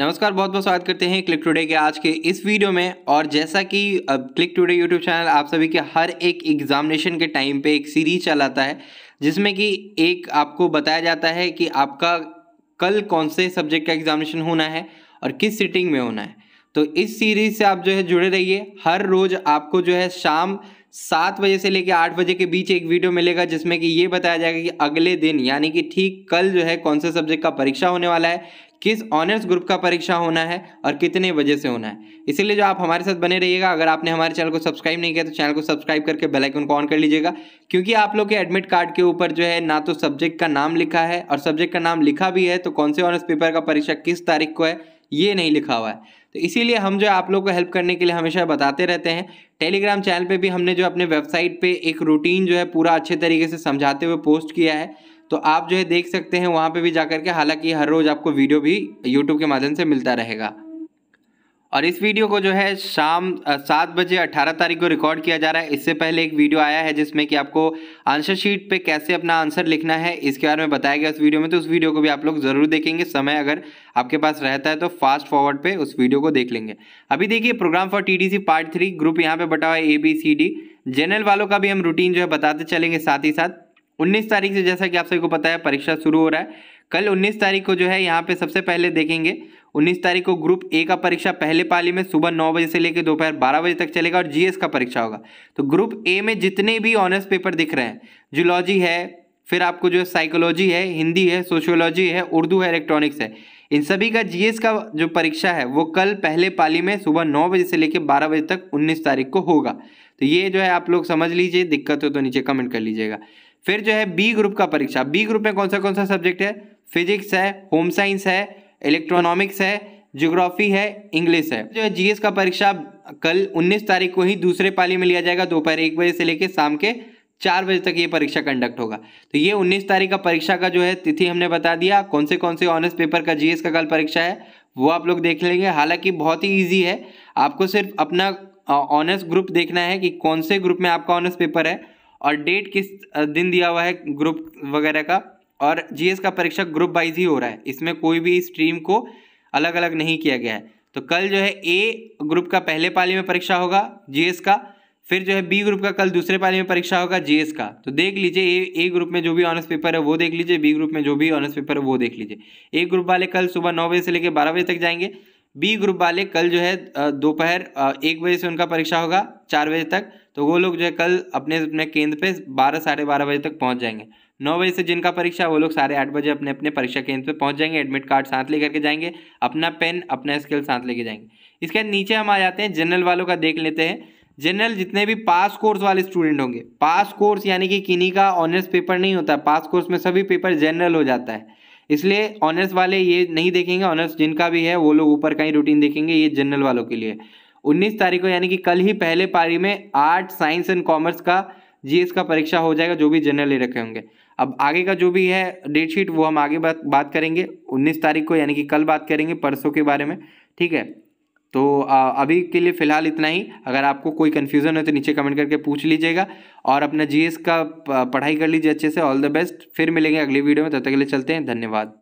नमस्कार बहुत बहुत स्वागत करते हैं क्लिक टुडे के आज के इस वीडियो में और जैसा कि अब क्लिक टुडे यूट्यूब चैनल आप सभी के हर एक एग्जामिनेशन के टाइम पे एक सीरीज चलाता है जिसमें कि एक आपको बताया जाता है कि आपका कल कौन से सब्जेक्ट का एग्जामिनेशन होना है और किस सिटिंग में होना है तो इस सीरीज से आप जो है जुड़े रहिए हर रोज़ आपको जो है शाम सात बजे से लेकर आठ बजे के बीच एक वीडियो मिलेगा जिसमें कि ये बताया जाएगा कि अगले दिन यानी कि ठीक कल जो है कौन से सब्जेक्ट का परीक्षा होने वाला है किस ऑनर्स ग्रुप का परीक्षा होना है और कितने बजे से होना है इसीलिए जो आप हमारे साथ बने रहिएगा अगर आपने हमारे चैनल को सब्सक्राइब नहीं किया तो चैनल को सब्सक्राइब करके बेल आइकन को ऑन कर लीजिएगा क्योंकि आप लोग के एडमिट कार्ड के ऊपर जो है ना तो सब्जेक्ट का नाम लिखा है और सब्जेक्ट का नाम लिखा भी है तो कौन से ऑनर्स पेपर का परीक्षा किस तारीख को है ये नहीं लिखा हुआ है तो इसीलिए हम जो आप लोग को हेल्प करने के लिए हमेशा बताते रहते हैं टेलीग्राम चैनल पे भी हमने जो अपने वेबसाइट पे एक रूटीन जो है पूरा अच्छे तरीके से समझाते हुए पोस्ट किया है तो आप जो है देख सकते हैं वहाँ पर भी जा के हालाँकि हर रोज़ आपको वीडियो भी यूट्यूब के माध्यम से मिलता रहेगा और इस वीडियो को जो है शाम सात बजे अट्ठारह तारीख को रिकॉर्ड किया जा रहा है इससे पहले एक वीडियो आया है जिसमें कि आपको आंसर शीट पे कैसे अपना आंसर लिखना है इसके बारे में बताया गया उस वीडियो में तो उस वीडियो को भी आप लोग ज़रूर देखेंगे समय अगर आपके पास रहता है तो फास्ट फॉरवर्ड पर उस वीडियो को देख लेंगे अभी देखिए programme for T part three group यहाँ पर बटा हुआ है A B C D general वालों का भी हम रूटीन जो है बताते चलेंगे साथ ही साथ उन्नीस तारीख से जैसा कि आप सभी को पता है परीक्षा शुरू हो रहा है कल उन्नीस तारीख को जो है यहाँ पर सबसे पहले देखेंगे 19 तारीख को ग्रुप ए का परीक्षा पहले पाली में सुबह नौ बजे से लेकर दोपहर बारह बजे तक चलेगा और जीएस का परीक्षा होगा तो ग्रुप ए में जितने भी ऑनर्स पेपर दिख रहे हैं जूलॉजी है फिर आपको जो साइकोलॉजी है हिंदी है सोशियोलॉजी है उर्दू है इलेक्ट्रॉनिक्स है इन सभी का जीएस का जो परीक्षा है वो कल पहले पाली में सुबह नौ बजे से लेकर बारह बजे तक उन्नीस तारीख को होगा तो ये जो है आप लोग समझ लीजिए दिक्कत हो तो नीचे कमेंट कर लीजिएगा फिर जो है बी ग्रुप का परीक्षा बी ग्रुप में कौन सा कौन सा सब्जेक्ट है फिजिक्स है होम साइंस है इलेक्ट्रॉनॉमिक्स है ज्योग्राफी है इंग्लिश है जो है जीएस का परीक्षा कल 19 तारीख को ही दूसरे पाली में लिया जाएगा दोपहर एक बजे से लेकर शाम के चार बजे तक ये परीक्षा कंडक्ट होगा तो ये 19 तारीख का परीक्षा का जो है तिथि हमने बता दिया कौन से कौन से ऑनर्स पेपर का जीएस का कल परीक्षा है वो आप लोग देख लेंगे हालांकि बहुत ही ईजी है आपको सिर्फ अपना ऑनर्स ग्रुप देखना है कि कौन से ग्रुप में आपका ऑनर्स पेपर है और डेट किस दिन दिया हुआ है ग्रुप वगैरह का और जीएस का परीक्षा ग्रुप वाइज ही हो रहा है इसमें कोई भी स्ट्रीम को अलग अलग नहीं किया गया है तो कल जो है ए ग्रुप का पहले पाली में परीक्षा होगा जीएस का फिर जो है बी ग्रुप का कल दूसरे पाली में परीक्षा होगा जीएस का तो देख लीजिए ए ए ग्रुप में जो भी ऑनर्स पेपर है वो देख लीजिए बी ग्रुप में जो भी ऑनर्स पेपर है वो देख लीजिए ए ग्रुप वाले कल सुबह नौ बजे से लेकर बारह बजे तक जाएंगे बी ग्रुप वाले कल जो है दोपहर एक बजे से उनका परीक्षा होगा चार बजे तक तो वो लोग जो है कल अपने अपने केंद्र पे बारह साढ़े बारह बजे तक पहुँच जाएंगे नौ बजे से जिनका परीक्षा है वो लोग साढ़े आठ बजे अपने अपने परीक्षा केंद्र पर पहुँच जाएंगे एडमिट कार्ड साथ लेकर के जाएंगे अपना पेन अपना स्केल साथ लेके जाएंगे इसके बाद नीचे हम आ जाते हैं जनरल वालों का देख लेते हैं जनरल जितने भी पास कोर्स वाले स्टूडेंट होंगे पास कोर्स यानी कि किन्हीं का ऑनर्स पेपर नहीं होता पास कोर्स में सभी पेपर जनरल हो जाता है इसलिए ऑनर्स वाले ये नहीं देखेंगे ऑनर्स जिनका भी है वो लोग ऊपर का ही रूटीन देखेंगे ये जनरल वालों के लिए उन्नीस तारीख को यानी कि कल ही पहले पारी में आर्ट साइंस एंड कॉमर्स का जी का परीक्षा हो जाएगा जो भी जनरल ले रखे होंगे अब आगे का जो भी है डेट शीट वो हम आगे बात बात करेंगे उन्नीस तारीख को यानी कि कल बात करेंगे परसों के बारे में ठीक है तो अभी के लिए फ़िलहाल इतना ही अगर आपको कोई कन्फ्यूज़न हो तो नीचे कमेंट करके पूछ लीजिएगा और अपना जीएस का पढ़ाई कर लीजिए अच्छे से ऑल द बेस्ट फिर मिलेंगे अगली वीडियो में तब तो तक के लिए चलते हैं धन्यवाद